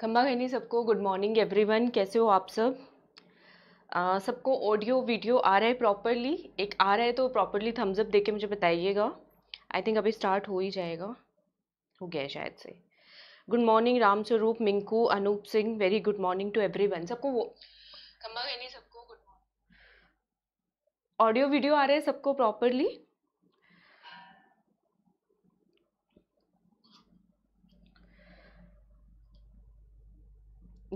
खम्बा खैनी सबको good morning everyone कैसे हो आप सब सबको ऑडियो वीडियो आ रहा है प्रॉपरली एक आ रहा है तो प्रॉपरली थम्स अप देके मुझे बताइएगा आई थिंक अभी स्टार्ट हो ही जाएगा हो गया है शायद से good morning Ram Swaroop Minku Anoop Singh very good morning to everyone सबको वो खम्बा गहनी सबको गुड मॉर्निंग ऑडियो वीडियो आ रहा है सबको प्रॉपरली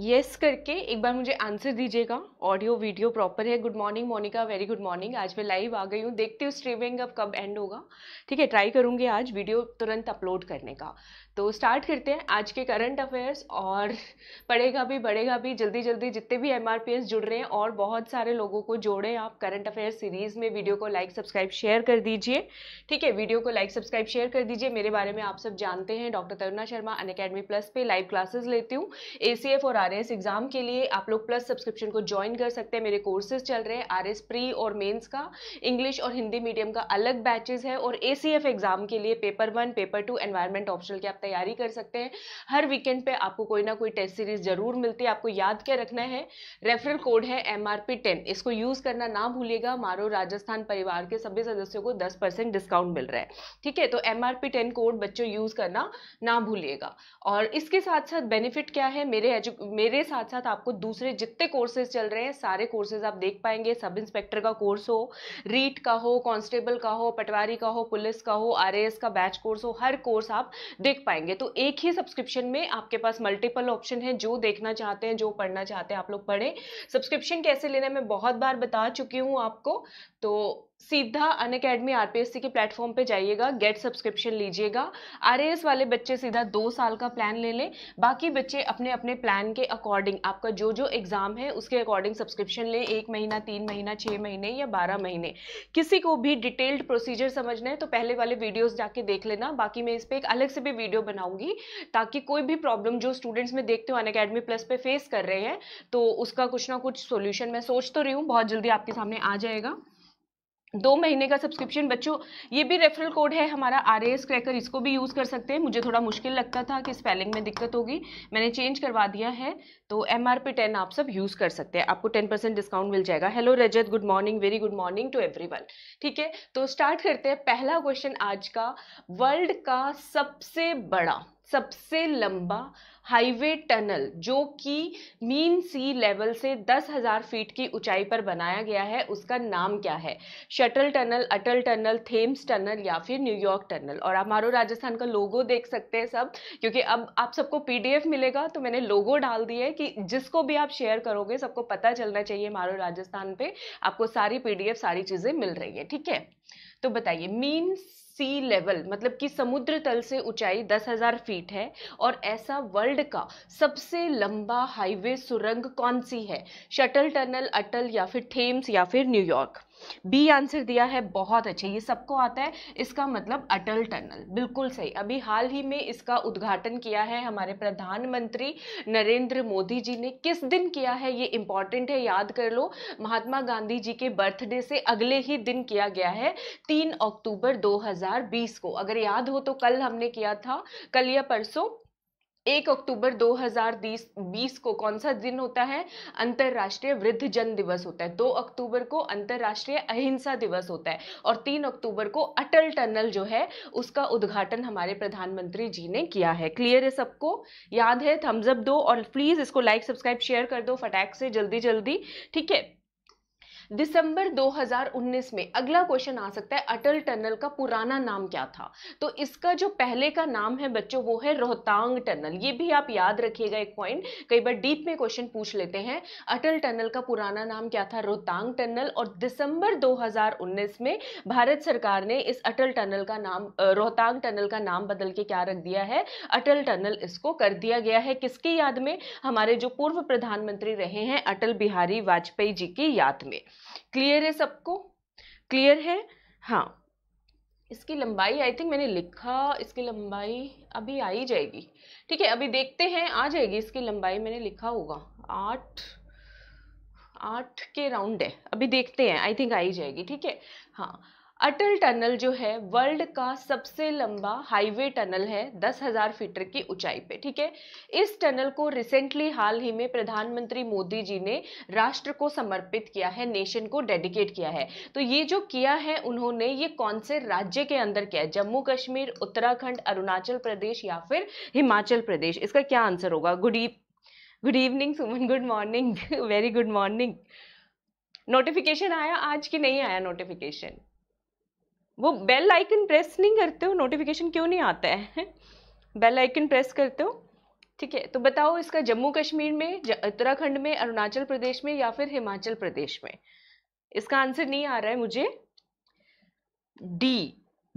येस करके एक बार मुझे आंसर दीजिएगा ऑडियो वीडियो प्रॉपर है good morning Monica very good morning आज मैं लाइव आ गई हूँ देखती हूँ स्ट्रीमिंग अब कब एंड होगा ठीक है ट्राई करूँगी आज वीडियो तुरंत अपलोड करने का तो स्टार्ट करते हैं आज के करंट अफेयर्स और पढ़ेगा भी बढ़ेगा भी जल्दी जल्दी जितने भी एम जुड़ रहे हैं और बहुत सारे लोगों को जोड़ें आप करंट अफेयर्स सीरीज़ में वीडियो को लाइक सब्सक्राइब शेयर कर दीजिए ठीक है वीडियो को लाइक सब्सक्राइब शेयर कर दीजिए मेरे बारे में आप सब जानते हैं doctor Taruna Sharma Unacademy plus पर लाइव क्लासेज लेती हूँ ए और आर एग्ज़ाम के लिए आप लोग प्लस सब्सक्रिप्शन को ज्वाइन कर सकते हैं मेरे कोर्सेज चल रहे हैं आर प्री और मेन्स का इंग्लिश और हिंदी मीडियम का अलग बैचेज़ है और ए एग्ज़ाम के लिए paper one paper two environment optional के आप तैयारी कर सकते हैं हर वीकेंड पे आपको कोई ना कोई टेस्ट सीरीज जरूर मिलती है आपको याद क्या रखना है रेफरल कोड है एम आर पी टेन इसको यूज़ करना ना भूलिएगा मारो राजस्थान परिवार के सभी सदस्यों को दस परसेंट डिस्काउंट मिल रहा है ठीक है तो M R P ten code बच्चों यूज़ करना ना भूलिएगा और इसके साथ साथ बेनिफिट क्या है मेरे मेरे साथ साथ आपको दूसरे जितने कोर्सेज चल रहे हैं सारे कोर्सेज आप देख पाएंगे सब इंस्पेक्टर का कोर्स हो रीट का हो कांस्टेबल का हो पटवारी का हो पुलिस का हो आरएएस का बैच कोर्स हो हर कोर्स आप देख पाएंगे पाएंगे तो एक ही सब्सक्रिप्शन में आपके पास मल्टीपल ऑप्शन है जो देखना चाहते हैं जो पढ़ना चाहते हैं आप लोग पढ़ें सब्सक्रिप्शन कैसे लेना मैं बहुत बार बता चुकी हूँ आपको तो सीधा अन अकेडमी आर के प्लेटफॉर्म पे जाइएगा गेट सब्सक्रिप्शन लीजिएगा आर वाले बच्चे सीधा दो साल का प्लान ले लें बाकी बच्चे अपने अपने प्लान के अकॉर्डिंग आपका जो जो एग्ज़ाम है उसके अकॉर्डिंग सब्सक्रिप्शन लें एक महीना तीन महीना छः महीने या बारह महीने किसी को भी डिटेल्ड प्रोसीजर समझना है तो पहले वाले वीडियोज़ जाके देख लेना बाकी मैं इस पर एक अलग से भी वीडियो बनाऊंगी ताकि कोई भी प्रॉब्लम जो स्टूडेंट्स में देखते हो अन अकेडमी प्लस पे फेस कर रहे हैं तो उसका कुछ ना कुछ सोल्यूशन मैं सोच तो रही हूँ बहुत जल्दी आपके सामने आ जाएगा दो महीने का सब्सक्रिप्शन बच्चों ये भी रेफरल कोड है हमारा आर एस क्रैकर इसको भी यूज़ कर सकते हैं मुझे थोड़ा मुश्किल लगता था कि स्पेलिंग में दिक्कत होगी मैंने चेंज करवा दिया है तो एम आर पी टेन आप सब यूज़ कर सकते हैं आपको टेन परसेंट डिस्काउंट मिल जाएगा hello Rajat good morning very good morning to everyone ठीक है तो स्टार्ट करते हैं पहला क्वेश्चन आज का वर्ल्ड का सबसे बड़ा सबसे लंबा हाईवे टनल जो कि मीन सी लेवल से दस हजार फीट की ऊंचाई पर बनाया गया है उसका नाम क्या है shuttle tunnel Atal tunnel Thames tunnel या फिर न्यूयॉर्क टनल और आप हमारो राजस्थान का लोगो देख सकते हैं सब क्योंकि अब आप सबको पीडीएफ मिलेगा तो मैंने लोगो डाल दिया है कि जिसको भी आप शेयर करोगे सबको पता चलना चाहिए हमारो राजस्थान पे आपको सारी पीडीएफ सारी चीज़ें मिल रही है ठीक है तो बताइए मीन सी लेवल मतलब कि समुद्र तल से ऊंचाई 10,000 फीट है और ऐसा वर्ल्ड का सबसे लंबा हाईवे सुरंग कौन सी है शटल टनल अटल या फिर थेम्स या फिर न्यूयॉर्क बी आंसर दिया है बहुत अच्छे ये सबको आता है इसका मतलब अटल टनल बिल्कुल सही अभी हाल ही में इसका उद्घाटन किया है हमारे प्रधानमंत्री नरेंद्र मोदी जी ने किस दिन किया है ये इंपॉर्टेंट है याद कर लो महात्मा गांधी जी के बर्थडे से अगले ही दिन किया गया है तीन अक्टूबर 2020 को अगर याद हो तो कल हमने किया था कल या परसों एक अक्टूबर 2020 को कौन सा दिन होता है अंतर्राष्ट्रीय वृद्ध जन दिवस होता है दो अक्टूबर को अंतर्राष्ट्रीय अहिंसा दिवस होता है और तीन अक्टूबर को अटल टनल जो है उसका उद्घाटन हमारे प्रधानमंत्री जी ने किया है क्लियर है सबको याद है थम्सअप दो और प्लीज़ इसको लाइक सब्सक्राइब शेयर कर दो फटैक से जल्दी जल्दी ठीक है दिसंबर 2019 में अगला क्वेश्चन आ सकता है अटल टनल का पुराना नाम क्या था तो इसका जो पहले का नाम है बच्चों वो है रोहतांग टनल ये भी आप याद रखिएगा एक पॉइंट कई बार डीप में क्वेश्चन पूछ लेते हैं अटल टनल का पुराना नाम क्या था रोहतांग टनल और दिसंबर 2019 में भारत सरकार ने इस अटल टनल का नाम रोहतांग टनल का नाम बदल के क्या रख दिया है अटल टनल इसको कर दिया गया है किसकी याद में हमारे जो पूर्व प्रधानमंत्री रहे हैं अटल बिहारी वाजपेयी जी की याद में क्लियर है सबको क्लियर है हाँ इसकी लंबाई आई थिंक मैंने लिखा इसकी लंबाई अभी आ ही जाएगी ठीक है अभी देखते हैं आ जाएगी इसकी लंबाई मैंने लिखा होगा आठ आठ के राउंड है अभी देखते हैं आई थिंक आ ही जाएगी ठीक है हाँ अटल टनल जो है वर्ल्ड का सबसे लंबा हाईवे टनल है दस हजार फीटर की ऊंचाई पे ठीक है इस टनल को रिसेंटली हाल ही में प्रधानमंत्री मोदी जी ने राष्ट्र को समर्पित किया है नेशन को डेडिकेट किया है तो ये जो किया है उन्होंने ये कौन से राज्य के अंदर किया है जम्मू कश्मीर उत्तराखंड अरुणाचल प्रदेश या फिर हिमाचल प्रदेश इसका क्या आंसर होगा good good evening Suman good morning very good morning notification आया आज की नहीं आया नोटिफिकेशन वो बेल आइकन प्रेस नहीं करते हो नोटिफिकेशन क्यों नहीं आता है बेल आइकन प्रेस करते हो ठीक है तो बताओ इसका जम्मू कश्मीर में उत्तराखंड में अरुणाचल प्रदेश में या फिर हिमाचल प्रदेश में इसका आंसर नहीं आ रहा है मुझे डी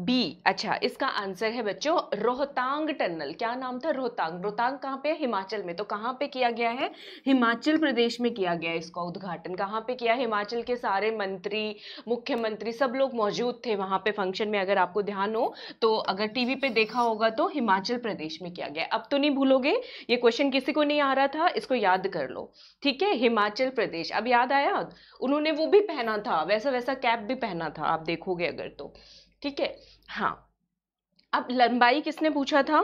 बी अच्छा इसका आंसर है बच्चों रोहतांग टनल क्या नाम था रोहतांग रोहतांग कहाँ पे है हिमाचल में तो कहाँ पे किया गया है हिमाचल प्रदेश में किया गया इसका उद्घाटन कहाँ पे किया हिमाचल के सारे मंत्री मुख्यमंत्री सब लोग मौजूद थे वहाँ पे फंक्शन में अगर आपको ध्यान हो तो अगर टीवी पे देखा होगा तो हिमाचल प्रदेश में किया गया अब तो नहीं भूलोगे ये क्वेश्चन किसी को नहीं आ रहा था इसको याद कर लो ठीक है हिमाचल प्रदेश अब याद आया उन्होंने वो भी पहना था वैसा वैसा कैप भी पहना था आप देखोगे अगर तो ठीक है हाँ अब लंबाई किसने पूछा था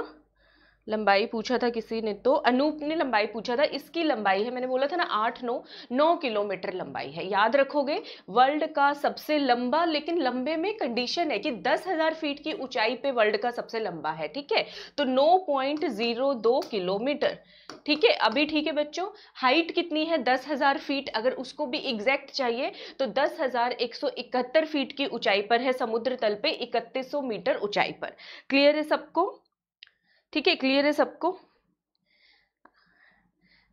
लंबाई पूछा था किसी ने तो अनूप ने लंबाई पूछा था इसकी लंबाई है मैंने बोला था ना आठ नौ नौ किलोमीटर लंबाई है याद रखोगे वर्ल्ड का सबसे लंबा लेकिन लंबे में कंडीशन है कि दस हजार फीट की ऊंचाई पे वर्ल्ड का सबसे लंबा है ठीक है तो नौ पॉइंट जीरो दो किलोमीटर ठीक है अभी ठीक है बच्चों हाइट कितनी है दस हजार फीट अगर उसको भी एग्जैक्ट चाहिए तो दस हजार एक सौ इकहत्तर फीट की ऊंचाई पर है समुद्र तल पे इकतीस सौ मीटर ऊंचाई पर क्लियर है सबको ठीक है क्लियर है सबको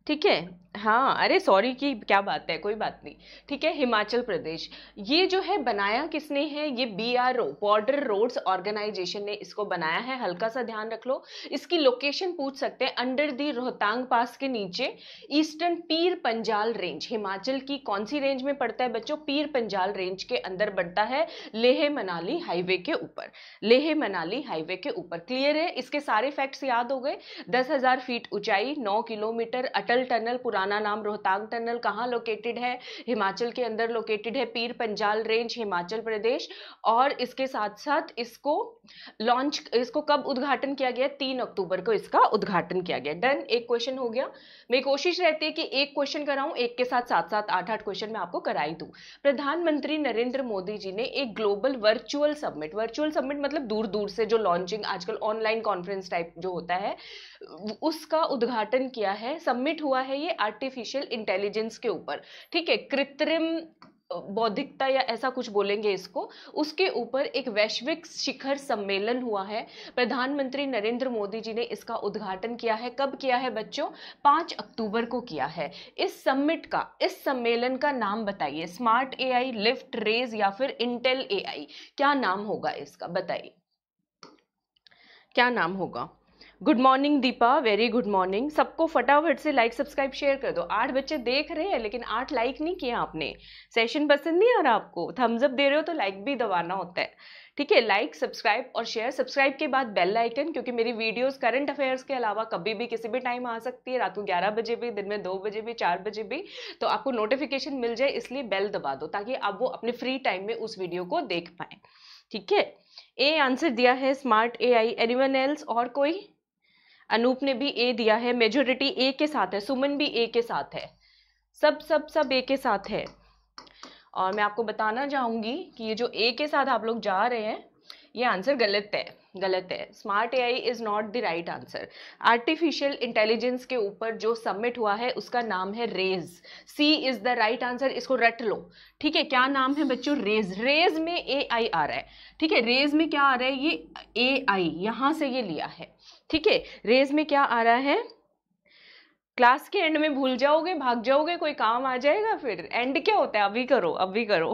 ठीक है हाँ अरे सॉरी की क्या बात है कोई बात नहीं ठीक है हिमाचल प्रदेश ये जो है बनाया किसने है ये B R O border roads organisation ने इसको बनाया है हल्का सा ध्यान रख लो इसकी लोकेशन पूछ सकते हैं अंडर दी रोहतांग पास के नीचे ईस्टर्न पीर पंजाल रेंज हिमाचल की कौन सी रेंज में पड़ता है बच्चों पीर पंजाल रेंज के अंदर बढ़ता है लेह मनाली हाईवे के ऊपर लेह मनाली हाईवे के ऊपर क्लियर है इसके सारे फैक्ट्स याद हो गए दस हजार फीट ऊंचाई नौ किलोमीटर अटल मुगल टनल पुराना नाम रोहतांग टनल कहाँ लोकेटेड है हिमाचल के अंदर लोकेटेड है पीर पंजाल रेंज हिमाचल प्रदेश और इसके साथ साथ इसको लॉन्च इसको कब उद्घाटन किया गया तीन अक्टूबर को इसका उद्घाटन किया गया डन एक क्वेश्चन हो गया मेरी कोशिश रहती है कि एक क्वेश्चन कराऊं एक के साथ साथ साथ आठ आठ क्वेश्चन मैं आपको कराई दूं प्रधानमंत्री नरेंद्र मोदी जी ने एक global virtual submit virtual submit मतलब दूर दूर से जो लॉन्चिंग आजकल ऑनलाइन कॉन्फ्रेंस टाइप जो होता है उसका उद्घाटन किया है सबमिट क्रिएट हुआ है ये आर्टिफिशियल इंटेलिजेंस के ऊपर ठीक है कृत्रिम बौद्धिकता या ऐसा कुछ बोलेंगे इसको उसके ऊपर एक वैश्विक शिखर सम्मेलन हुआ है प्रधानमंत्री नरेंद्र मोदी जी ने इसका उद्घाटन किया है कब किया है बच्चों पाँच अक्टूबर को किया है इस समिट का इस सम्मेलन का नाम बताइए स्मार्ट एआई लिफ्ट रेज या फिर इंटेल एआई क्या नाम होगा इसका बताइए क्या नाम होगा good morning Deepa very good morning सबको फटाफट से लाइक सब्सक्राइब शेयर कर दो आठ बच्चे देख रहे हैं लेकिन आठ लाइक नहीं किया आपने सेशन पसंद नहीं आ रहा आपको थम्सअप दे रहे हो तो लाइक भी दबाना होता है ठीक है लाइक सब्सक्राइब और शेयर सब्सक्राइब के बाद बेल आइकन क्योंकि मेरी वीडियोस करंट अफेयर्स के अलावा कभी भी किसी भी टाइम आ सकती है रात को 11 बजे भी दिन में 2 बजे भी 4 बजे भी तो आपको नोटिफिकेशन मिल जाए इसलिए बेल दबा दो ताकि आप वो अपने फ्री टाइम में उस वीडियो को देख पाएँ ठीक है ए आंसर दिया है smart A I anyone else और कोई अनूप ने भी ए दिया है मेजोरिटी ए के साथ है सुमन भी ए के साथ है सब सब सब ए के साथ है और मैं आपको बताना चाहूँगी कि ये जो ए के साथ आप लोग जा रहे हैं ये आंसर गलत है गलत है smart A I is not the right answer artificial intelligence के ऊपर जो सबमिट हुआ है उसका नाम है RAISE C is the right answer इसको रट लो ठीक है क्या नाम है बच्चों रेज रेज में ए आई आ रहा है ठीक है रेज में क्या आ रहा है ये ए आई यहाँ से ये लिया है ठीक है रेज में क्या आ रहा है क्लास के एंड में भूल जाओगे भाग जाओगे कोई काम आ जाएगा फिर एंड क्या होता है अभी करो अभी करो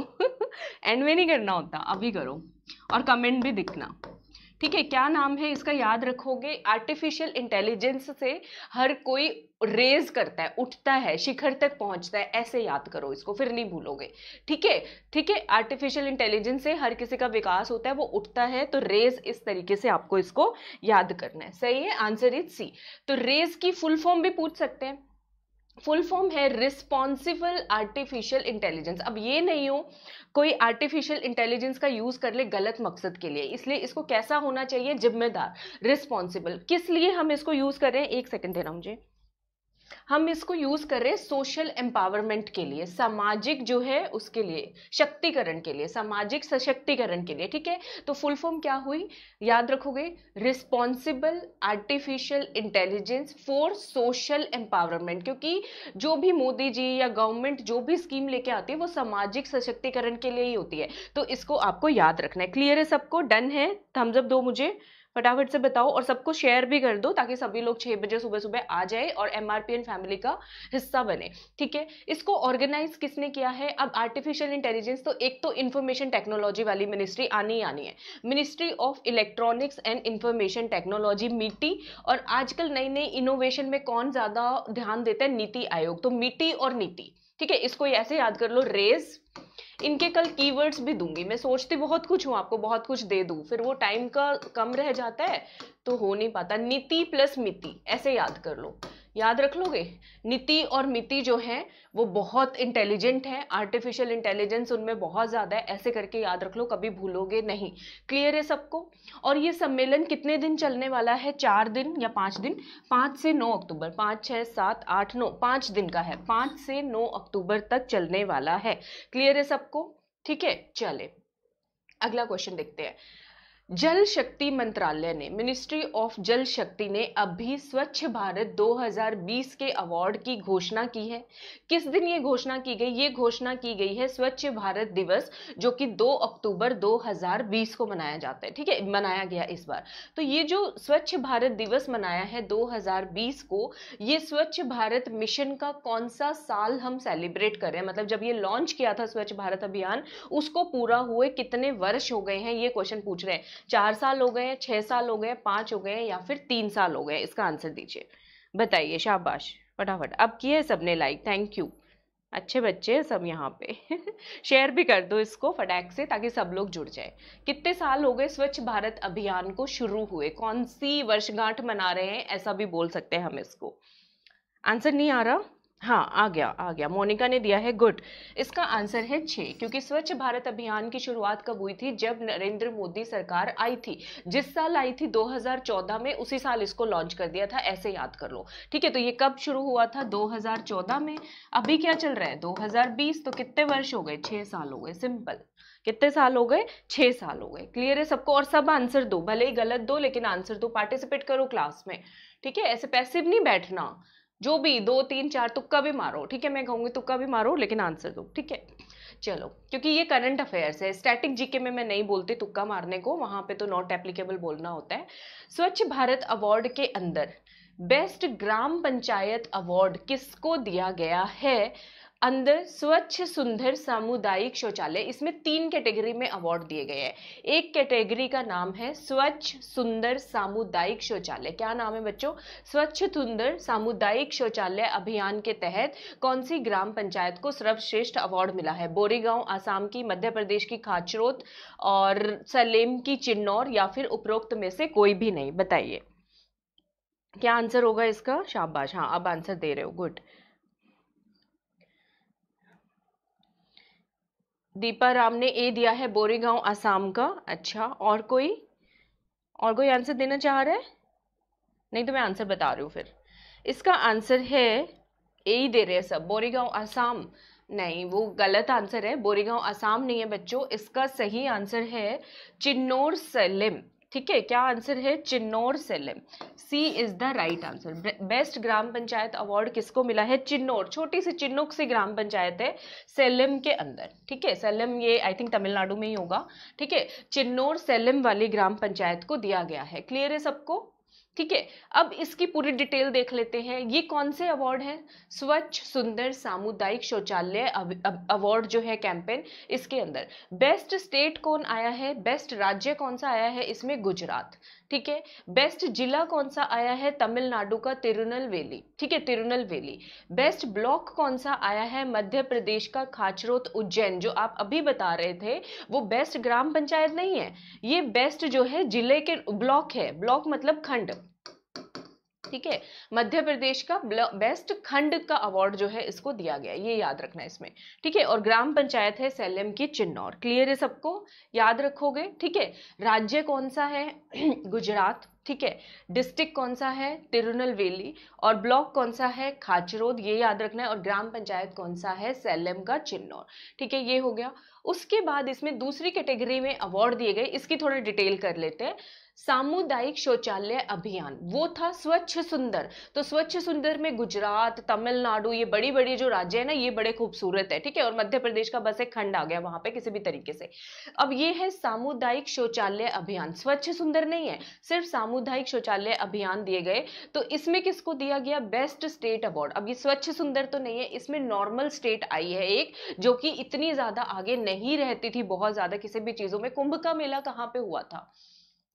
एंड में नहीं करना होता अभी करो और कमेंट भी दिखना ठीक है क्या नाम है इसका याद रखोगे आर्टिफिशियल इंटेलिजेंस से हर कोई रेज करता है उठता है शिखर तक पहुंचता है ऐसे याद करो इसको फिर नहीं भूलोगे ठीक है ठीक है आर्टिफिशियल इंटेलिजेंस से हर किसी का विकास होता है वो उठता है तो रेज इस तरीके से आपको इसको याद करना है सही है आंसर इज सी तो रेज की फुल फॉर्म भी पूछ सकते हैं फुल फॉर्म है रिस्पॉन्सिबल आर्टिफिशियल इंटेलिजेंस अब ये नहीं हो कोई आर्टिफिशियल इंटेलिजेंस का यूज़ कर ले गलत मकसद के लिए इसलिए इसको कैसा होना चाहिए जिम्मेदार रिस्पॉन्सिबल किस लिए हम इसको यूज़ कर रहे हैं एक रहा हूँ मुझे हम इसको यूज़ कर रहे हैं सोशल एम्पावरमेंट के लिए सामाजिक जो है उसके लिए शक्तिकरण के लिए सामाजिक सशक्तिकरण के लिए ठीक है तो फुल फॉर्म क्या हुई याद रखोगे responsible artificial intelligence for social empowerment क्योंकि जो भी मोदी जी या गवर्नमेंट जो भी स्कीम लेके आती है वो सामाजिक सशक्तिकरण के लिए ही होती है तो इसको आपको याद रखना है क्लियर है सबको डन है थम्सअप दो मुझे फटाफट से बताओ और सबको शेयर भी कर दो ताकि सभी लोग छः बजे सुबह सुबह आ जाए और एम फैमिली का हिस्सा बने ठीक है इसको ऑर्गेनाइज किसने किया है अब आर्टिफिशियल इंटेलिजेंस तो एक तो इन्फॉर्मेशन टेक्नोलॉजी वाली मिनिस्ट्री आनी ही आनी है ministry of electronics and information technology MeitY और आजकल नई नई इनोवेशन में कौन ज़्यादा ध्यान देता है नीति आयोग तो मिट्टी और नीति ठीक है इसको ऐसे याद कर लो रेज इनके कल कीवर्ड्स भी दूंगी मैं सोचती बहुत कुछ हूँ आपको बहुत कुछ दे दूँ फिर वो टाइम का कम रह जाता है तो हो नहीं पाता नीति प्लस मिति ऐसे याद कर लो याद रख लोगे नीति और मिति जो है वो बहुत इंटेलिजेंट है आर्टिफिशियल इंटेलिजेंस उनमें बहुत ज़्यादा है ऐसे करके याद रख लो कभी भूलोगे नहीं क्लियर है सबको और ये सम्मेलन कितने दिन चलने वाला है चार दिन या पाँच दिन पाँच से नौ अक्टूबर पाँच छः सात आठ नौ पाँच दिन का है पाँच से नौ अक्टूबर तक चलने वाला है क्लियर है सबको ठीक है चले अगला क्वेश्चन देखते हैं जल शक्ति मंत्रालय ने मिनिस्ट्री ऑफ जल शक्ति ने अभी स्वच्छ भारत 2020 के अवार्ड की घोषणा की है किस दिन ये घोषणा की गई ये घोषणा की गई है स्वच्छ भारत दिवस जो कि 2 अक्टूबर 2020 को मनाया जाता है ठीक है मनाया गया इस बार तो ये जो स्वच्छ भारत दिवस मनाया है 2020 को ये स्वच्छ भारत मिशन का कौन सा साल हम सेलिब्रेट कर रहे हैं मतलब जब ये लॉन्च किया था स्वच्छ भारत अभियान उसको पूरा हुए कितने वर्ष हो गए हैं ये क्वेश्चन पूछ रहे हैं चार साल हो गए छः साल हो गए पाँच हो गए या फिर तीन साल हो गए इसका आंसर दीजिए बताइए शाबाश फटाफट अब किए सबने लाइक थैंक यू अच्छे बच्चे सब यहाँ पे शेयर भी कर दो इसको फटैक से ताकि सब लोग जुड़ जाए कितने साल हो गए स्वच्छ भारत अभियान को शुरू हुए कौन सी वर्षगांठ मना रहे हैं ऐसा भी बोल सकते हैं हम इसको आंसर नहीं आ रहा हाँ आ गया आ गया मोनिका ने दिया है गुड इसका आंसर है छः क्योंकि स्वच्छ भारत अभियान की शुरुआत कब हुई थी जब नरेंद्र मोदी सरकार आई थी जिस साल आई थी 2014 में उसी साल इसको लॉन्च कर दिया था ऐसे याद कर लो ठीक है तो ये कब शुरू हुआ था 2014 में अभी क्या चल रहा है 2020 तो कितने वर्ष हो गए छः साल हो गए सिंपल कितने साल हो गए छः साल हो गए क्लियर है सबको और सब आंसर दो भले ही गलत दो लेकिन आंसर दो पार्टिसिपेट करो क्लास में ठीक है ऐसे पैसिव नहीं बैठना जो भी दो तीन चार तुक्का भी मारो ठीक है मैं कहूँगी तुक्का भी मारो लेकिन आंसर दो ठीक है चलो क्योंकि ये करंट अफेयर्स है स्टैटिक जीके में मैं नहीं बोलती तुक्का मारने को वहाँ पे तो नॉट एप्लीकेबल बोलना होता है स्वच्छ भारत अवार्ड के अंदर बेस्ट ग्राम पंचायत अवार्ड किसको दिया गया है अंदर स्वच्छ सुंदर सामुदायिक शौचालय इसमें तीन कैटेगरी में अवार्ड दिए गए हैं एक कैटेगरी का नाम है स्वच्छ सुंदर सामुदायिक शौचालय क्या नाम है बच्चों स्वच्छ सुंदर सामुदायिक शौचालय अभियान के तहत कौन सी ग्राम पंचायत को सर्वश्रेष्ठ अवार्ड मिला है बोरीगांव आसाम की मध्य प्रदेश की खाचरोत और सलेम की चिन्नौर या फिर उपरोक्त में से कोई भी नहीं बताइए क्या आंसर होगा इसका शाबाश हाँ अब आंसर दे रहे हो गुड दीपा राम ने ए दिया है बोरेगांव आसाम का अच्छा और कोई और कोई आंसर देना चाह रहा है नहीं तो मैं आंसर बता रही हूँ फिर इसका आंसर है ए ही दे रहे हैं सब बोरेगांव आसाम नहीं वो गलत आंसर है बोरेगांव आसाम नहीं है बच्चों इसका सही आंसर है चिन्नौर सलेम ठीक है क्या आंसर है Chinnaur Salem C is the right answer best gram panchayat award किसको मिला है चिन्नौर छोटी सी चिन्नुक सी ग्राम पंचायत है सेलम के अंदर ठीक है सेलम ये आई थिंक तमिलनाडु में ही होगा ठीक है चिन्नौर सेलम वाली ग्राम पंचायत को दिया गया है क्लियर है सबको ठीक है अब इसकी पूरी डिटेल देख लेते हैं ये कौन से अवार्ड हैं स्वच्छ सुंदर सामुदायिक शौचालय अवार्ड जो है कैंपेन इसके अंदर बेस्ट स्टेट कौन आया है बेस्ट राज्य कौन सा आया है इसमें गुजरात ठीक है बेस्ट जिला कौन सा आया है तमिलनाडु का तिरुनलवेली ठीक है तिरुनलवेली बेस्ट ब्लॉक कौन सा आया है मध्य प्रदेश का खाचरोत उज्जैन जो आप अभी बता रहे थे वो बेस्ट ग्राम पंचायत नहीं है ये बेस्ट जो है जिले के ब्लॉक है ब्लॉक मतलब खंड ठीक है मध्य प्रदेश का बेस्ट खंड का अवार्ड जो है इसको दिया गया ये याद रखना इसमें ठीक है और ग्राम पंचायत है सेलम की चिन्नौर क्लियर है सबको याद रखोगे ठीक है राज्य कौन सा है गुजरात ठीक है डिस्ट्रिक्ट कौन सा है तिरुनलवेली और ब्लॉक कौन सा है खाचरोद ये याद रखना है और ग्राम पंचायत कौन सा है सैलम का चिन्नौर ठीक है ये हो गया उसके बाद इसमें दूसरी कैटेगरी में अवार्ड दिए गए इसकी थोड़ी डिटेल कर लेते हैं सामुदायिक शौचालय अभियान वो था स्वच्छ सुंदर तो स्वच्छ सुंदर में गुजरात तमिलनाडु ये बड़ी बड़ी जो राज्य है ना ये बड़े खूबसूरत है ठीक है और मध्य प्रदेश का बस एक खंड आ गया वहां पे किसी भी तरीके से अब ये है सामुदायिक शौचालय अभियान स्वच्छ सुंदर नहीं है सिर्फ सामुदायिक शौचालय अभियान दिए गए तो इसमें किसको दिया गया बेस्ट स्टेट अवार्ड अब ये स्वच्छ सुंदर तो नहीं है इसमें नॉर्मल स्टेट आई है एक जो कि इतनी ज्यादा आगे नहीं रहती थी बहुत ज्यादा किसी भी चीजों में कुंभ का मेला कहाँ पे हुआ था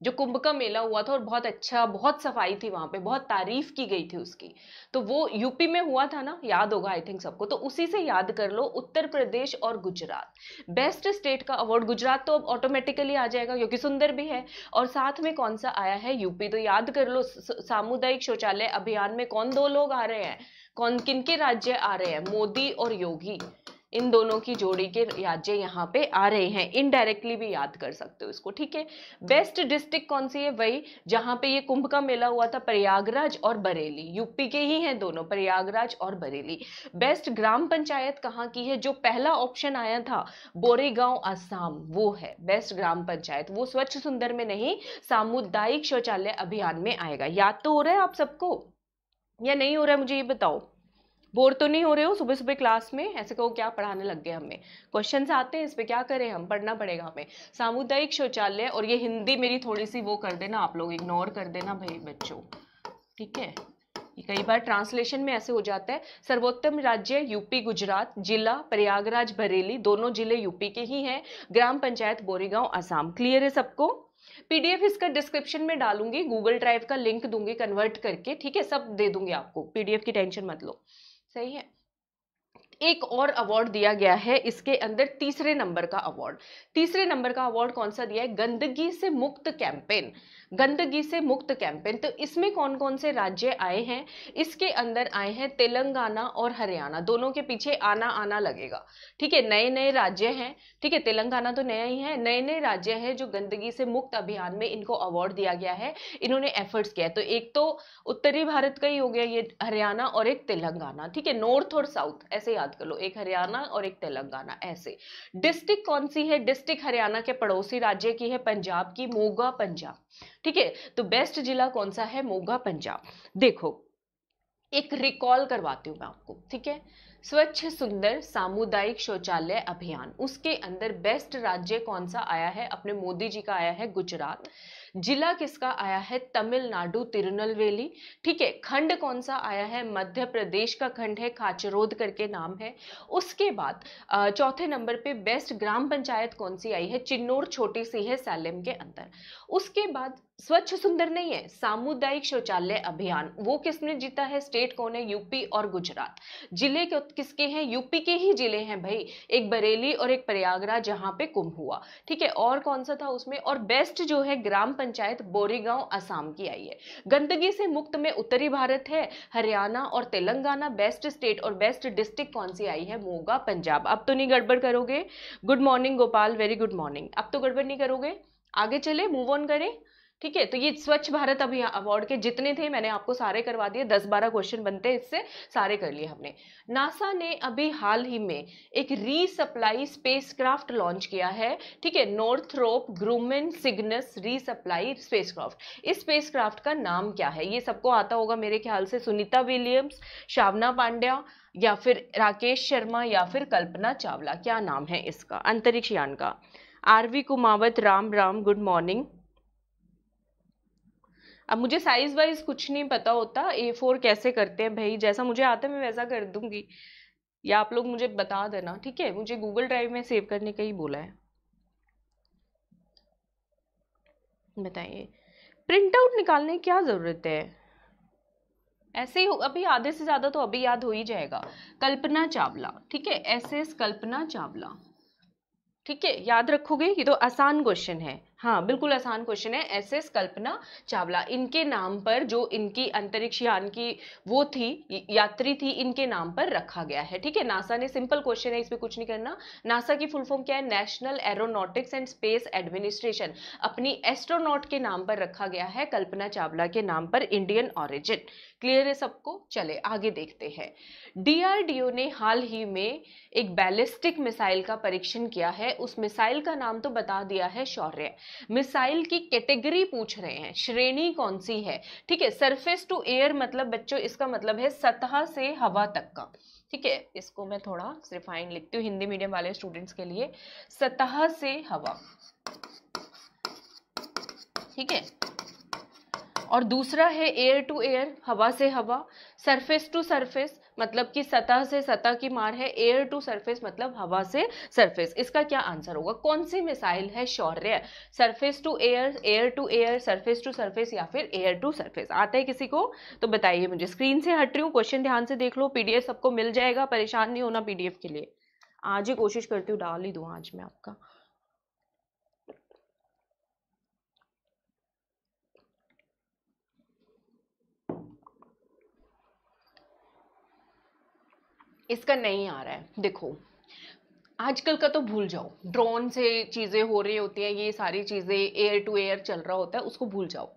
जो कुंभ का मेला हुआ था और बहुत अच्छा बहुत सफाई थी वहाँ पे बहुत तारीफ की गई थी उसकी तो वो यूपी में हुआ था ना याद होगा आई थिंक सबको तो उसी से याद कर लो उत्तर प्रदेश और गुजरात बेस्ट स्टेट का अवार्ड गुजरात तो अब ऑटोमेटिकली आ जाएगा क्योंकि सुंदर भी है और साथ में कौन सा आया है यूपी तो याद कर लो सामुदायिक शौचालय अभियान में कौन दो लोग आ रहे हैं कौन किन के राज्य आ रहे हैं मोदी और योगी इन दोनों की जोड़ी के राज्य यहाँ पे आ रहे हैं इनडायरेक्टली भी याद कर सकते हो इसको ठीक है बेस्ट डिस्ट्रिक्ट कौन सी है वही जहाँ पे ये कुंभ का मेला हुआ था प्रयागराज और बरेली यूपी के ही हैं दोनों प्रयागराज और बरेली बेस्ट ग्राम पंचायत कहाँ की है जो पहला ऑप्शन आया था बोरेगांव आसाम वो है बेस्ट ग्राम पंचायत वो स्वच्छ सुंदर में नहीं सामुदायिक शौचालय अभियान में आएगा याद तो हो रहा है आप सबको या नहीं हो रहा है मुझे ये बताओ बोर तो नहीं हो रहे हो सुबह सुबह क्लास में ऐसे कहो क्या पढ़ाने लग गए हमें क्वेश्चन आते हैं इस पर क्या करें हम पढ़ना पड़ेगा हमें सामुदायिक शौचालय और ये हिंदी मेरी थोड़ी सी वो कर देना आप लोग इग्नोर कर देना भाई बच्चों ठीक है कई बार ट्रांसलेशन में ऐसे हो जाता है सर्वोत्तम राज्य यूपी गुजरात जिला प्रयागराज बरेली दोनों जिले यूपी के ही हैं ग्राम पंचायत बोरेगांव आसाम क्लियर है सबको पीडीएफ इसका डिस्क्रिप्शन में डालूंगी गूगल ड्राइव का लिंक दूंगी कन्वर्ट करके ठीक है सब दे दूंगी आपको पीडीएफ की टेंशन मत लो सही है एक और अवार्ड दिया गया है इसके अंदर तीसरे नंबर का अवार्ड तीसरे नंबर का अवार्ड कौन सा दिया है गंदगी से मुक्त कैंपेन गंदगी से मुक्त कैंपेन तो इसमें कौन कौन से राज्य आए हैं इसके अंदर आए हैं तेलंगाना और हरियाणा दोनों के पीछे आना आना लगेगा ठीक है नए नए राज्य हैं ठीक है तेलंगाना तो नया ही है नए नए राज्य हैं जो गंदगी से मुक्त अभियान में इनको अवार्ड दिया गया है इन्होंने एफर्ट्स किया तो एक तो उत्तरी भारत का ही हो गया ये हरियाणा और एक तेलंगाना ठीक है नॉर्थ और साउथ ऐसे याद कर लो एक हरियाणा और एक तेलंगाना ऐसे डिस्ट्रिक्ट कौन सी है डिस्ट्रिक्ट हरियाणा के पड़ोसी राज्य की है पंजाब की मोगा पंजाब ठीक है तो बेस्ट जिला कौन सा है मोगा पंजाब देखो एक रिकॉल करवाती हूँ मैं आपको ठीक है स्वच्छ सुंदर सामुदायिक शौचालय अभियान उसके अंदर बेस्ट राज्य कौन सा आया है अपने मोदी जी का आया है गुजरात जिला किसका आया है तमिलनाडु तिरुनलवेली ठीक है खंड कौन सा आया है मध्य प्रदेश का खंड है खाचरोद करके नाम है उसके बाद चौथे नंबर पे बेस्ट ग्राम पंचायत कौन सी आई है चिन्नौर छोटी सी है सैलम के अंदर उसके बाद स्वच्छ सुंदर नहीं है सामुदायिक शौचालय अभियान वो किसने जीता है स्टेट कौन है यूपी और गुजरात जिले के किसके हैं यूपी के ही जिले हैं भाई एक बरेली और एक प्रयागराज जहां पे कुंभ हुआ ठीक है और कौन सा था उसमें और बेस्ट जो है ग्राम पंचायत बोरीगांव असम की आई है गंदगी से मुक्त में उत्तरी भारत है हरियाणा और तेलंगाना बेस्ट स्टेट और बेस्ट डिस्ट्रिक्ट कौन सी आई है मोगा पंजाब अब तो नहीं गड़बड़ करोगे good morning Gopal very good morning अब तो गड़बड़ नहीं करोगे आगे चले मूव ऑन करें ठीक है तो ये स्वच्छ भारत अभियान अवार्ड के जितने थे मैंने आपको सारे करवा दिए दस बारह क्वेश्चन बनते हैं इससे सारे कर लिए हमने नासा ने अभी हाल ही में एक रीसप्लाई स्पेसक्राफ्ट लॉन्च किया है ठीक है Northrop Grumman Cygnus resupply spacecraft इस स्पेसक्राफ्ट का नाम क्या है ये सबको आता होगा मेरे ख्याल से सुनीता विलियम्स शावना पांड्या या फिर राकेश शर्मा या फिर कल्पना चावला क्या नाम है इसका अंतरिक्ष यान का आरवी कुमावत राम राम गुड मॉर्निंग अब मुझे साइज़ वाइज कुछ नहीं पता होता ए फोर कैसे करते हैं भाई जैसा मुझे आता है मैं वैसा कर दूंगी या आप लोग मुझे बता देना ठीक है मुझे गूगल ड्राइव में सेव करने का ही बोला है बताइए प्रिंट आउट निकालने की क्या ज़रूरत है ऐसे ही अभी आधे से ज़्यादा तो अभी याद हो ही जाएगा कल्पना चावला ठीक है एस एस कल्पना चावला ठीक है याद रखोगे ये तो आसान क्वेश्चन है हाँ बिल्कुल आसान क्वेश्चन है एस एस कल्पना चावला इनके नाम पर जो इनकी अंतरिक्ष यान की वो थी यात्री थी इनके नाम पर रखा गया है ठीक है नासा ने सिंपल क्वेश्चन है इसमें कुछ नहीं करना नासा की फुल फॉर्म क्या है National Aeronautics and Space Administration अपनी एस्ट्रोनॉट के नाम पर रखा गया है कल्पना चावला के नाम पर इंडियन ऑरिजिन क्लियर है सबको चले आगे देखते हैं डीआरडीओ ने हाल ही में एक बैलिस्टिक मिसाइल का परीक्षण किया है उस मिसाइल का नाम तो बता दिया है शौर्य मिसाइल की कैटेगरी पूछ रहे हैं श्रेणी कौन सी है ठीक है सरफेस टू एयर मतलब बच्चों इसका मतलब है सतह से हवा तक का ठीक है इसको मैं थोड़ा रिफाइन लिखती हूँ हिंदी मीडियम वाले स्टूडेंट्स के लिए सतह से हवा ठीक है और दूसरा है एयर टू एयर हवा से हवा सरफेस टू सरफेस मतलब कि सतह से सतह की मार है एयर टू सरफेस मतलब हवा से सरफेस इसका क्या आंसर होगा कौन सी मिसाइल है Shaurya surface to air air to air surface to surface या फिर एयर टू सरफेस आता है किसी को तो बताइए मुझे स्क्रीन से हट रही हूँ क्वेश्चन ध्यान से देख लो पीडीएफ सबको मिल जाएगा परेशान नहीं होना पीडीएफ के लिए आज ही कोशिश करती हूँ डाल ही दूँ आज मैं आपका इसका नहीं आ रहा है देखो आजकल का तो भूल जाओ ड्रोन से चीज़ें हो रही होती हैं ये सारी चीज़ें एयर टू एयर चल रहा होता है उसको भूल जाओ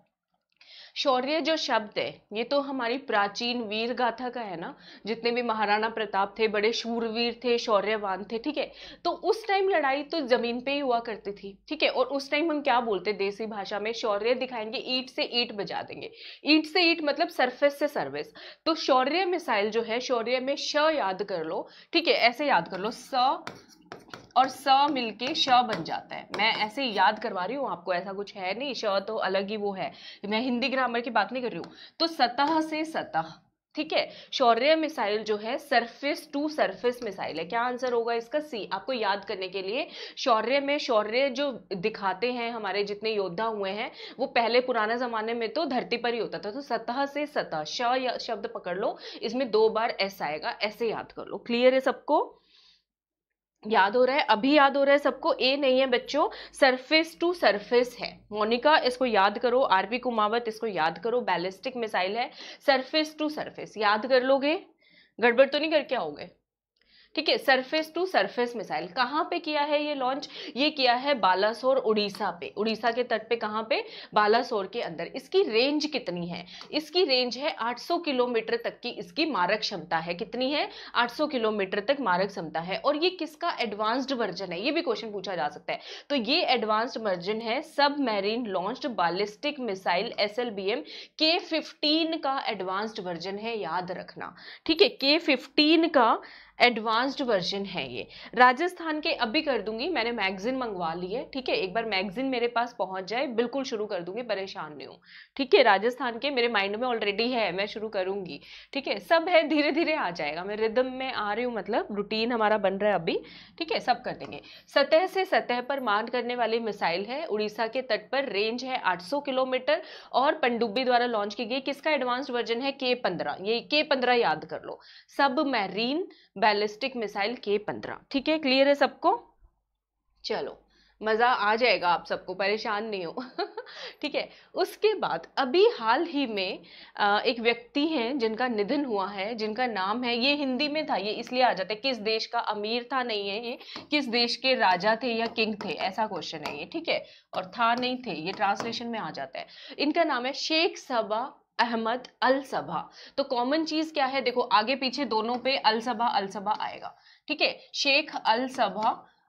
शौर्य जो शब्द है ये तो हमारी प्राचीन वीर गाथा का है ना जितने भी महाराणा प्रताप थे बड़े शूरवीर थे शौर्यवान थे ठीक है तो उस टाइम लड़ाई तो जमीन पे ही हुआ करती थी ठीक है और उस टाइम हम क्या बोलते देसी भाषा में शौर्य दिखाएंगे ईट से ईट बजा देंगे ईट से ईट मतलब सरफेस से सर्विस तो शौर्य मिसाइल जो है शौर्य में श याद कर लो ठीक है ऐसे याद कर लो स और स मिलके श बन जाता है मैं ऐसे याद करवा रही हूँ आपको ऐसा कुछ है नहीं श तो अलग ही वो है मैं हिंदी ग्रामर की बात नहीं कर रही हूँ तो सतह से सतह ठीक है शौर्य मिसाइल जो है सरफेस टू सरफेस मिसाइल है क्या आंसर होगा इसका सी आपको याद करने के लिए शौर्य में शौर्य जो दिखाते हैं हमारे जितने योद्धा हुए हैं वो पहले पुराने जमाने में तो धरती पर ही होता था तो सतह से सतह श शब्द पकड़ लो इसमें दो बार एस आएगा ऐसे याद कर लो क्लियर है सबको याद हो रहा है अभी याद हो रहा है सबको ए नहीं है बच्चों सरफेस टू सरफेस है मोनिका इसको याद करो आरपी कुमावत इसको याद करो बैलिस्टिक मिसाइल है सरफेस टू सरफेस याद कर लोगे गड़बड़ तो नहीं करके आओगे ठीक है सरफेस टू सरफेस मिसाइल कहाँ पे किया है ये लॉन्च ये किया है बालासोर उड़ीसा पे उड़ीसा के तट पे कहाँ पे बालासोर के अंदर इसकी रेंज कितनी है इसकी रेंज है 800 किलोमीटर तक की इसकी मारक क्षमता है कितनी है 800 किलोमीटर तक मारक क्षमता है और ये किसका एडवांस्ड वर्जन है ये भी क्वेश्चन पूछा जा सकता है तो ये एडवांस्ड वर्जन है सब marine launch ballistic missile S L B M के फिफ्टीन का एडवांस्ड वर्जन है याद रखना ठीक है के फिफ्टीन का एडवांस्ड वर्जन है ये राजस्थान के अभी कर दूंगी मैंने मैगजीन मंगवा ली है ठीक है एक बार मैगजीन मेरे पास पहुंच जाए बिल्कुल शुरू कर दूंगी परेशान नहीं हूँ ठीक है राजस्थान के मेरे माइंड में ऑलरेडी है मैं शुरू करूंगी ठीक है सब है धीरे धीरे आ जाएगा मैं रिदम में आ रही हूँ मतलब रूटीन हमारा बन रहा है अभी ठीक है सब कर देंगे सतह से सतह पर मार करने वाली मिसाइल है उड़ीसा के तट पर रेंज है आठ किलोमीटर और पंडुब्बी द्वारा लॉन्च की गई किसका एडवांस्ड वर्जन है के पंद्रह ये के पंद्रह याद कर लो सब मैरीन बैलिस्टिक मिसाइल के पंद्रह ठीक है क्लियर है सबको चलो मज़ा आ जाएगा आप सबको परेशान नहीं हो ठीक है उसके बाद अभी हाल ही में एक व्यक्ति हैं जिनका निधन हुआ है जिनका नाम है ये हिंदी में था ये इसलिए आ जाता है किस देश का अमीर था नहीं है ये किस देश के राजा थे या किंग थे ऐसा क्वेश्चन है ये ठीक है और था नहीं थे ये ट्रांसलेशन में आ जाता है इनका नाम है शेख सबा अहमद अल सभा तो कॉमन चीज क्या है देखो आगे पीछे दोनों पे अल सभा अल सभा आएगा ठीक है शेख अल सभा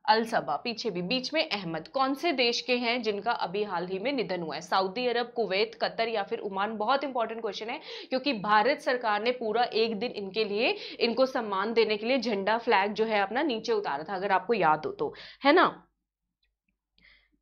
अल सभा पीछे भी बीच में अहमद कौन से देश के हैं जिनका अभी हाल ही में निधन हुआ है सऊदी अरब कुवैत कतर या फिर उमान बहुत इंपॉर्टेंट क्वेश्चन है क्योंकि भारत सरकार ने पूरा एक दिन इनके लिए इनको सम्मान देने के लिए झंडा फ्लैग जो है अपना नीचे उतारा था अगर आपको याद हो तो है ना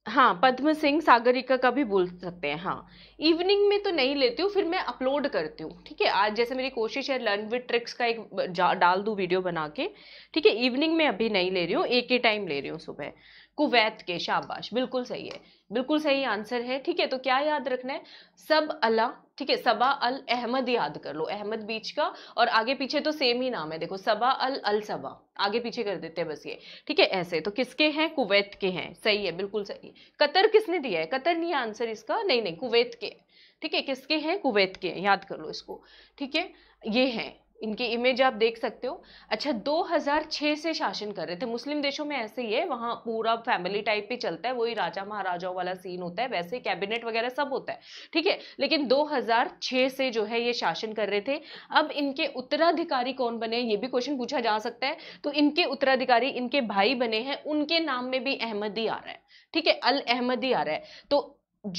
हाँ पद्म सिंह सागरिका का भी बोल सकते हैं हाँ इवनिंग में तो नहीं लेती हूँ फिर मैं अपलोड करती हूँ ठीक है आज जैसे मेरी कोशिश है लर्न विद ट्रिक्स का एक डाल दूँ वीडियो बना के ठीक है इवनिंग में अभी नहीं ले रही हूँ एक ही टाइम ले रही हूँ सुबह कुवैत के शाबाश बिल्कुल सही है बिल्कुल सही आंसर है ठीक है तो क्या याद रखना है सब अला ठीक है सबा अल अहमद याद कर लो अहमद बीच का और आगे पीछे तो सेम ही नाम है देखो सबा अल अल सबा आगे पीछे कर देते हैं बस ये ठीक है ऐसे तो किसके हैं कुवैत के हैं सही है बिल्कुल सही कतर किसने दिया है कतर नहीं आंसर इसका नहीं नहीं कुवैत के ठीक है किसके हैं कुवैत के याद कर लो इसको ठीक है ये हैं इनकी इमेज आप देख सकते हो अच्छा 2006 से शासन कर रहे थे मुस्लिम देशों में ऐसे ही है वहाँ पूरा फैमिली टाइप पे चलता है वही राजा महाराजाओं वाला सीन होता है वैसे कैबिनेट वगैरह सब होता है ठीक है लेकिन 2006 से जो है ये शासन कर रहे थे अब इनके उत्तराधिकारी कौन बने ये भी क्वेश्चन पूछा जा सकता है तो इनके उत्तराधिकारी इनके भाई बने हैं उनके नाम में भी अहमदी आ रहा है ठीक है अल अहमदी आ रहा है तो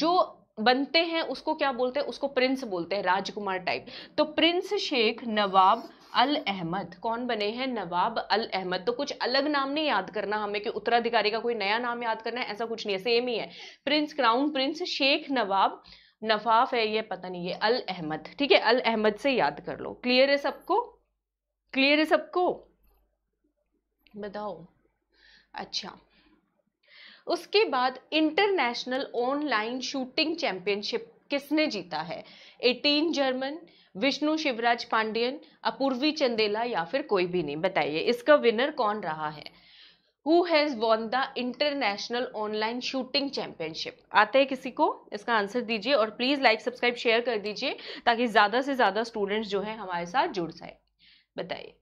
जो बनते हैं उसको क्या बोलते हैं उसको प्रिंस बोलते हैं राजकुमार टाइप तो prince Sheikh Nawaf Al Ahmad कौन बने हैं नवाब अल अहमद तो कुछ अलग नाम नहीं याद करना हमें कि उत्तराधिकारी का कोई नया नाम याद करना है ऐसा कुछ नहीं है सेम ही है prince crown prince Sheikh Nawaf नफाफ है ये पता नहीं ये अल अहमद ठीक है अल अहमद से याद कर लो क्लियर है सबको क्लियर है सबको बताओ अच्छा उसके बाद इंटरनेशनल ऑनलाइन शूटिंग चैंपियनशिप किसने जीता है एटीन जर्मन विष्णु शिवराज पांडियन अपूर्वी चंदेला या फिर कोई भी नहीं बताइए इसका विनर कौन रहा है who has won the international online shooting championship आता है किसी को इसका आंसर दीजिए और प्लीज़ लाइक सब्सक्राइब शेयर कर दीजिए ताकि ज़्यादा से ज़्यादा स्टूडेंट्स जो है हमारे साथ जुड़ जाए बताइए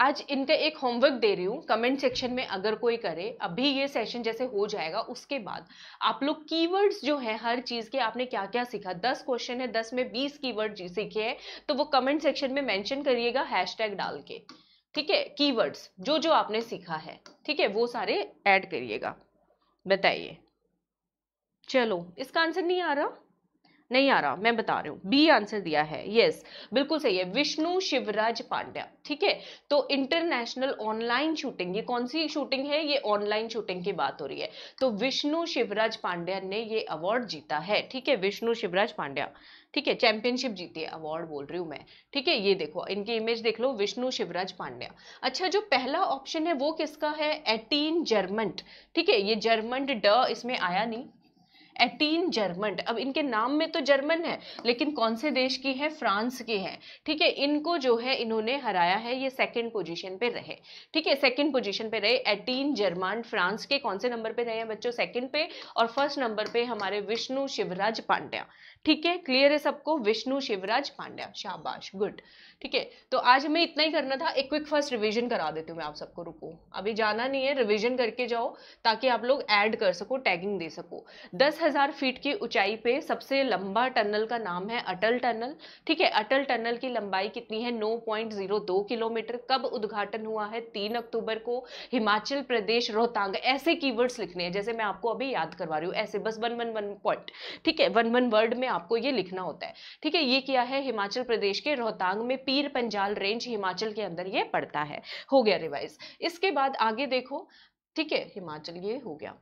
आज इनका एक होमवर्क दे रही हूँ कमेंट सेक्शन में अगर कोई करे अभी ये सेशन जैसे हो जाएगा उसके बाद आप लोग कीवर्ड्स जो है हर चीज़ के आपने क्या क्या सीखा दस क्वेश्चन है दस में बीस कीवर्ड सीखे हैं तो वो कमेंट सेक्शन में मैंशन करिएगा टैग डाल के ठीक है कीवर्ड्स जो जो आपने सीखा है ठीक है वो सारे ऐड करिएगा बताइए चलो इसका आंसर नहीं आ रहा नहीं आ रहा मैं बता रही हूँ बी आंसर दिया है यस बिल्कुल सही है विष्णु शिवराज पांड्या ठीक है तो इंटरनेशनल ऑनलाइन शूटिंग ये कौन सी शूटिंग है ये ऑनलाइन शूटिंग की बात हो रही है तो विष्णु शिवराज पांड्या ने ये अवार्ड जीता है ठीक है विष्णु शिवराज पांड्या ठीक है चैंपियनशिप जीती है अवार्ड बोल रही हूँ मैं ठीक है ये देखो इनकी इमेज देख लो विष्णु शिवराज पांड्या अच्छा जो पहला ऑप्शन है वो किसका है एटीन जर्मंट ठीक है ये जर्मंट ड इसमें आया नहीं एटीन जर्मन अब इनके नाम में तो जर्मन है लेकिन कौन से देश की है फ्रांस की है ठीक है इनको जो है इन्होंने हराया है ये सेकंड पोजीशन पे रहे ठीक है सेकंड पोजीशन पे रहे एटीन जर्मन फ्रांस के कौन से नंबर पे रहे हैं बच्चों सेकंड पे और फर्स्ट नंबर पे हमारे विष्णु शिवराज पांड्या ठीक है क्लियर है सबको विष्णु शिवराज पांड्या शाबाश गुड ठीक है तो आज हमें इतना ही करना था एक क्विक फर्स्ट रिवीजन करा देती हूँ मैं आप सबको रुको अभी जाना नहीं है रिवीजन करके जाओ ताकि आप लोग ऐड कर सको टैगिंग दे सको दस हज़ार फीट की ऊंचाई पे सबसे लंबा टनल का नाम है अटल टनल ठीक है अटल टनल की लंबाई कितनी है नौ पॉइंट जीरो दो किलोमीटर कब उद्घाटन हुआ है तीन अक्टूबर को हिमाचल प्रदेश रोहतांग ऐसे की लिखने हैं जैसे मैं आपको अभी याद करवा रही हूँ ऐसे बस वन वन वन पॉइंट ठीक है वन वन वर्ड में में आपको ये लिखना होता है ठीक है ये क्या है हिमाचल प्रदेश के रोहतांग में पीर पंजाल रेंज हिमाचल के अंदर ये पड़ता है हो गया रिवाइज इसके बाद आगे देखो ठीक है हिमाचल ये हो गया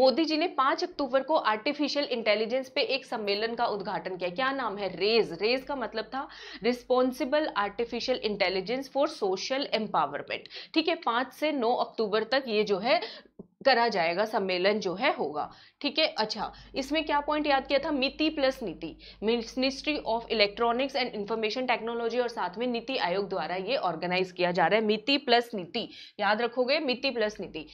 मोदी जी ने 5 अक्टूबर को आर्टिफिशियल इंटेलिजेंस पे एक सम्मेलन का उद्घाटन किया क्या नाम है रेज रेज का मतलब था responsible artificial intelligence for social empowerment ठीक है 5 से 9 अक्टूबर तक ये जो है करा जाएगा सम्मेलन जो है होगा ठीक है अच्छा इसमें क्या पॉइंट याद किया था MeitY plus NITI ministry of electronics and information technology और साथ में नीति आयोग द्वारा ये ऑर्गेनाइज किया जा रहा है मिति प्लस नीति याद रखोगे मिति प्लस नीति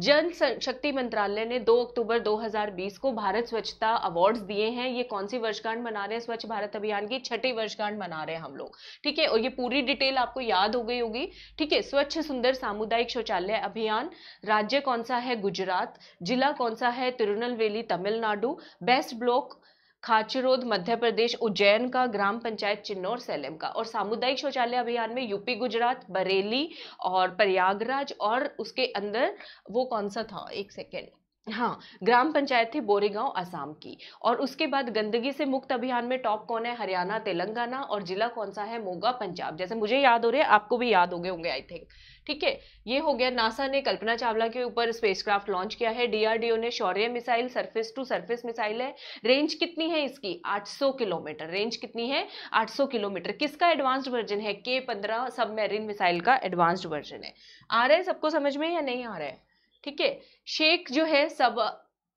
जन शक्ति मंत्रालय ने 2 अक्टूबर 2020 को भारत स्वच्छता अवार्ड्स दिए हैं ये कौन सी वर्षगांठ मना रहे हैं स्वच्छ भारत अभियान की छठी वर्षगांठ मना रहे हैं हम लोग ठीक है और ये पूरी डिटेल आपको याद हो गई होगी ठीक है स्वच्छ सुंदर सामुदायिक शौचालय अभियान राज्य कौन सा है गुजरात जिला कौन सा है तिरुनलवेली तमिलनाडु बेस्ट ब्लॉक खाचरोद मध्य प्रदेश उज्जैन का ग्राम पंचायत चिन्नौर सैलम का और सामुदायिक शौचालय अभियान में यूपी गुजरात बरेली और प्रयागराज और उसके अंदर वो कौन सा था एक सेकेंड हाँ ग्राम पंचायत थी बोरेगांव असम की और उसके बाद गंदगी से मुक्त अभियान में टॉप कौन है हरियाणा तेलंगाना और जिला कौन सा है मोगा पंजाब जैसे मुझे याद हो रहे आपको भी याद हो गए होंगे आई थिंक ठीक है ये हो गया नासा ने कल्पना चावला के ऊपर स्पेसक्राफ्ट लॉन्च किया है डीआरडीओ ने Shaurya missile surface to surface missile है रेंज कितनी है इसकी 800 किलोमीटर रेंज कितनी है 800 किलोमीटर किसका एडवांस्ड वर्जन है के पंद्रह सबमेरिन मिसाइल का एडवांस्ड वर्जन है आ रहा है सबको समझ में या नहीं आ रहा है ठीक है शेख जो है सबा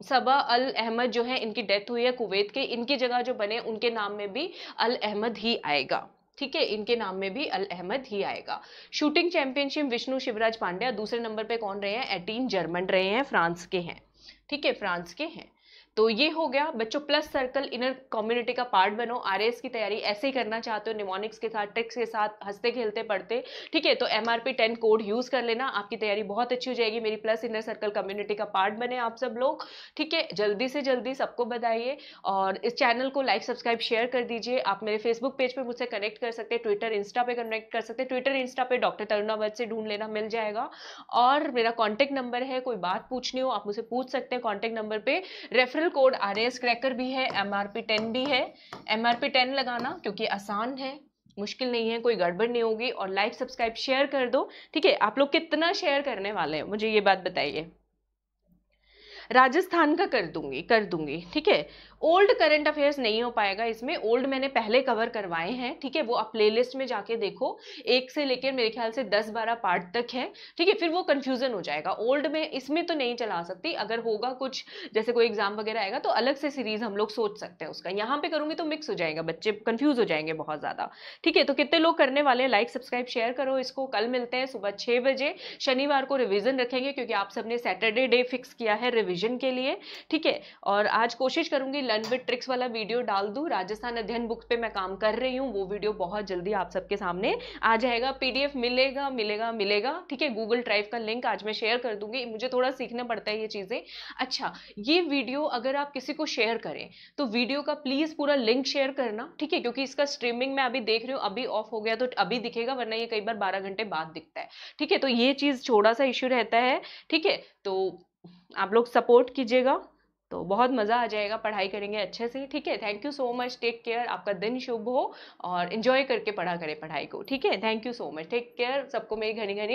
सबा अल अहमद जो है इनकी डेथ हुई है कुवैत के इनकी जगह जो बने उनके नाम में भी अल अहमद ही आएगा ठीक है इनके नाम में भी अल अहमद ही आएगा शूटिंग चैंपियनशिप विष्णु शिवराज पांड्या दूसरे नंबर पे कौन रहे हैं एटीन जर्मन रहे हैं फ्रांस के हैं ठीक है फ्रांस के हैं तो ये हो गया बच्चों प्लस सर्कल इनर कम्युनिटी का पार्ट बनो आर की तैयारी ऐसे ही करना चाहते हो निमोनिक्स के साथ ट्रिक्स के साथ हंसते खेलते पढ़ते ठीक है तो एम आर कोड यूज़ कर लेना आपकी तैयारी बहुत अच्छी हो जाएगी मेरी प्लस इनर सर्कल कम्युनिटी का पार्ट बने आप सब लोग ठीक है जल्दी से जल्दी सबको बताइए और इस चैनल को लाइक सब्सक्राइब शेयर कर दीजिए आप मेरे फेसबुक पेज पर मुझसे कनेक्ट कर सकते हैं ट्विटर इंस्टा पे कनेक्ट कर सकते हैं ट्विटर इंस्टा पे डॉक्टर तरुणावत से ढूंढ लेना मिल जाएगा और मेरा कॉन्टैक्ट नंबर है कोई बात पूछनी हो आप मुझसे पूछ सकते हैं कॉन्टैक्ट नंबर पर referral single code R S cracker भी है एम आर पी टेन भी है एम आर पी टेन लगाना क्योंकि आसान है मुश्किल नहीं है कोई गड़बड़ नहीं होगी और लाइक सब्सक्राइब शेयर कर दो ठीक है आप लोग कितना शेयर करने वाले हैं मुझे ये बात बताइए राजस्थान का कर दूंगी कर दूंगी ठीक है ओल्ड करंट अफेयर्स नहीं हो पाएगा इसमें ओल्ड मैंने पहले कवर करवाए हैं ठीक है वो आप प्ले में जाके देखो एक से लेकर मेरे ख्याल से दस बारह पार्ट तक है ठीक है फिर वो कन्फ्यूजन हो जाएगा ओल्ड में इसमें तो नहीं चला सकती अगर होगा कुछ जैसे कोई एग्जाम वगैरह आएगा तो अलग से सीरीज हम लोग सोच सकते हैं उसका यहाँ पे करूंगी तो मिक्स हो जाएगा बच्चे कन्फ्यूज हो जाएंगे बहुत ज़्यादा ठीक है तो कितने लोग करने वाले लाइक सब्सक्राइब शेयर करो इसको कल मिलते हैं सुबह छः बजे शनिवार को रिविजन रखेंगे क्योंकि आप सबने सैटरडे डे फिक्स किया है रिविजन के लिए ठीक है और आज कोशिश करूंगी रन विद ट्रिक्स वाला वीडियो डाल दूँ राजस्थान अध्ययन बुक पे मैं काम कर रही हूँ वो वीडियो बहुत जल्दी आप सबके सामने आ जाएगा पीडीएफ मिलेगा मिलेगा मिलेगा ठीक है गूगल ड्राइव का लिंक आज मैं शेयर कर दूंगी मुझे थोड़ा सीखना पड़ता है ये चीज़ें अच्छा ये वीडियो अगर आप किसी को शेयर करें तो वीडियो का प्लीज़ पूरा लिंक शेयर करना ठीक है क्योंकि इसका स्ट्रीमिंग मैं अभी देख रही हूँ अभी ऑफ हो गया तो अभी दिखेगा वरना ये कई बार बारह घंटे बाद दिखता है ठीक है तो ये चीज़ छोड़ा सा इश्यू रहता है ठीक है तो आप लोग सपोर्ट कीजिएगा तो बहुत मज़ा आ जाएगा पढ़ाई करेंगे अच्छे से ठीक है thank you so much take care आपका दिन शुभ हो और इन्जॉय करके पढ़ा करें पढ़ाई को ठीक है thank you so much take care सबको मेरी घनी घनी